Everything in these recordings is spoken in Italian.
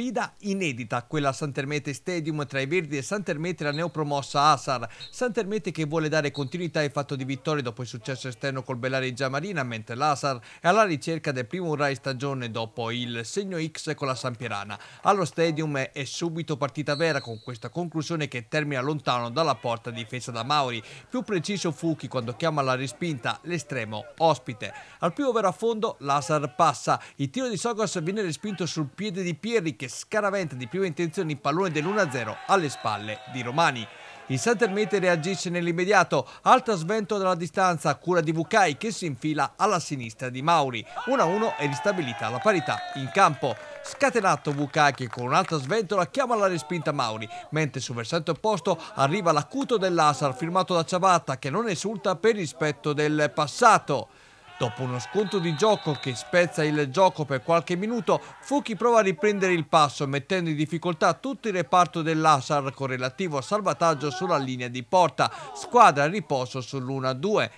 sfida inedita, quella Santermete Stadium tra i Verdi e Santermete la neopromossa Asar. Santermete che vuole dare continuità ai fatto di vittorie dopo il successo esterno col Bellari Giamarina, mentre l'Asar è alla ricerca del primo Rai stagione dopo il segno X con la Sampierana. Allo Stadium è subito partita vera con questa conclusione che termina lontano dalla porta difesa da Mauri. Più preciso Fuchi quando chiama la rispinta l'estremo ospite. Al primo vero affondo l'Asar passa. Il tiro di Sogos viene respinto sul piede di Pierri che che scaraventa di prima intenzione il pallone dell'1-0 alle spalle di Romani. Il Santermete reagisce nell'immediato, alta svento dalla distanza, a cura di Vukai che si infila alla sinistra di Mauri. 1-1 è ristabilita la parità in campo. Scatenato Vukai che con un'altra sventola chiama la respinta Mauri, mentre sul versante opposto arriva l'acuto dell'Asar firmato da Ciabatta che non esulta per rispetto del passato. Dopo uno sconto di gioco che spezza il gioco per qualche minuto, Fuchi prova a riprendere il passo mettendo in difficoltà tutto il reparto dell'Asar con relativo salvataggio sulla linea di porta, squadra a riposo sull'1-2.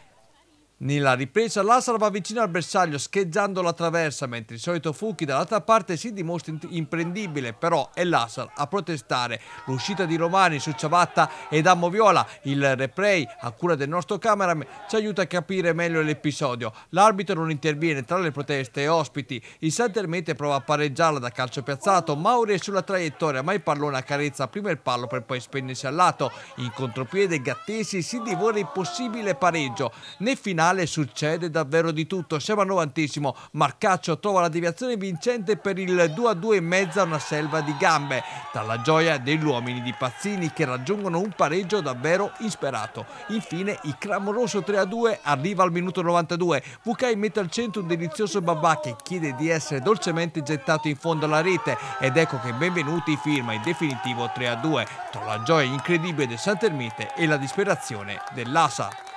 Nella ripresa Lassar va vicino al bersaglio scheggiando la traversa mentre il solito Fuchi dall'altra parte si dimostra imprendibile però è Lassar a protestare l'uscita di Romani su Ciabatta e Dammo Viola, il replay a cura del nostro cameraman ci aiuta a capire meglio l'episodio l'arbitro non interviene tra le proteste e ospiti il Santermete prova a pareggiarla da calcio piazzato Mauri è sulla traiettoria ma il pallone accarezza prima il palo per poi spegnersi al lato in contropiede Gattesi si divora il possibile pareggio Né finale finale succede davvero di tutto. Siamo al novantissimo, Marcaccio trova la deviazione vincente per il 2-2 a in mezzo a una selva di gambe, dalla gioia degli uomini di Pazzini che raggiungono un pareggio davvero insperato. Infine il clamoroso 3-2 a arriva al minuto 92, Vukai mette al centro un delizioso babà che chiede di essere dolcemente gettato in fondo alla rete ed ecco che benvenuti firma in definitivo 3-2 a tra la gioia incredibile del Sant'Ermite e la disperazione dell'Asa.